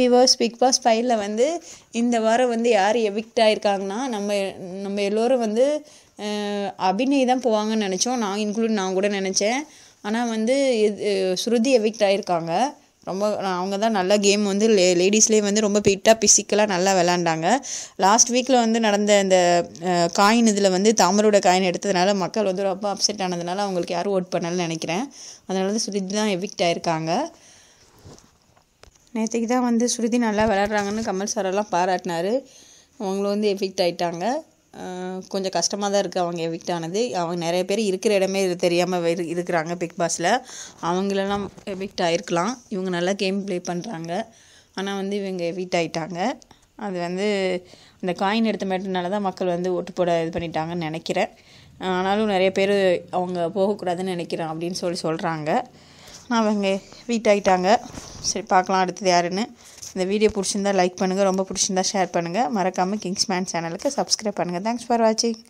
viewers big pass ஃபைவ்ல வந்து இந்த வாரம் வந்து யார் எவிக்ட் ஆயிருக்காங்கன்னா நம்ம நம்ம எல்லோரும் வந்து அபிநய் தான் போவாங்கன்னு நினச்சோம் நான் இன்க்ளூட் நான் கூட நினச்சேன் ஆனால் வந்து ஸ்ருதி எவிக்ட் ஆயிருக்காங்க ரொம்ப அவங்க தான் நல்ல கேம் வந்து லே லேடிஸ்லேயே வந்து ரொம்ப பிட்டாக பிசிக்கலாக நல்லா விளாண்டாங்க லாஸ்ட் வீக்கில் வந்து நடந்த இந்த காயின் இதில் வந்து தாமரோட காயின் எடுத்ததுனால மக்கள் வந்து ரொம்ப அப்செட் ஆனதுனால அவங்களுக்கு யாரும் ஓட் பண்ணலன்னு நினைக்கிறேன் அதனால தான் ஸ்ருதி தான் எவிக்ட் ஆயிருக்காங்க நேற்றுக்கு தான் வந்து ஸ்ருதி நல்லா விளாட்றாங்கன்னு கமல் சாரெல்லாம் பாராட்டினார் அவங்களும் வந்து எஃபிக்ட் ஆகிட்டாங்க கொஞ்சம் கஷ்டமாக தான் இருக்குது அவங்க எஃபெக்ட் ஆனது அவங்க நிறைய பேர் இருக்கிற இடமே இது தெரியாமல் இருக்கிறாங்க பிக் பாஸில் அவங்களெல்லாம் எஃபெக்ட் ஆகிருக்கலாம் இவங்க நல்லா கேம் ப்ளே பண்ணுறாங்க ஆனால் வந்து இவங்க எவிக்ட் ஆகிட்டாங்க அது வந்து அந்த காயின் எடுத்த மேட்டர்னால தான் மக்கள் வந்து ஓட்டு போட இது பண்ணிட்டாங்கன்னு நினைக்கிறேன் ஆனாலும் நிறைய பேர் அவங்க போகக்கூடாதுன்னு நினைக்கிறேன் அப்படின்னு சொல்லி சொல்கிறாங்க அவங்க வீட்டாகிட்டாங்க சரி பார்க்கலாம் அடுத்தது யாருன்னு இந்த வீடியோ பிடிச்சிருந்தா லைக் பண்ணுங்கள் ரொம்ப பிடிச்சிருந்தா ஷேர் பண்ணுங்கள் மறக்காமல் கிங்ஸ்மேன் சேனலுக்கு சப்ஸ்கிரைப் பண்ணுங்கள் தேங்க்ஸ் ஃபார் வாட்சிங்